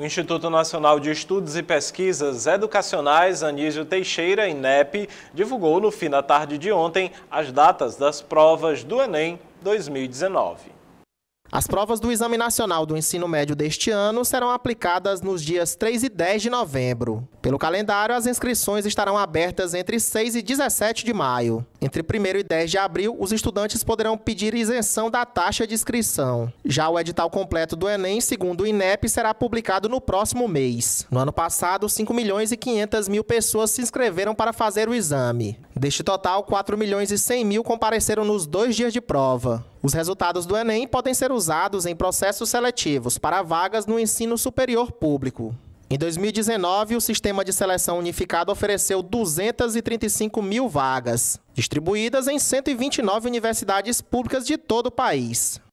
O Instituto Nacional de Estudos e Pesquisas Educacionais Anísio Teixeira, INEP, divulgou no fim da tarde de ontem as datas das provas do Enem 2019. As provas do Exame Nacional do Ensino Médio deste ano serão aplicadas nos dias 3 e 10 de novembro. Pelo calendário, as inscrições estarão abertas entre 6 e 17 de maio. Entre 1 e 10 de abril, os estudantes poderão pedir isenção da taxa de inscrição. Já o edital completo do Enem, segundo o INEP, será publicado no próximo mês. No ano passado, 5 milhões e 500 mil pessoas se inscreveram para fazer o exame. Deste total, 4 milhões e 100 mil compareceram nos dois dias de prova. Os resultados do Enem podem ser usados em processos seletivos para vagas no ensino superior público. Em 2019, o sistema de seleção unificado ofereceu 235 mil vagas, distribuídas em 129 universidades públicas de todo o país.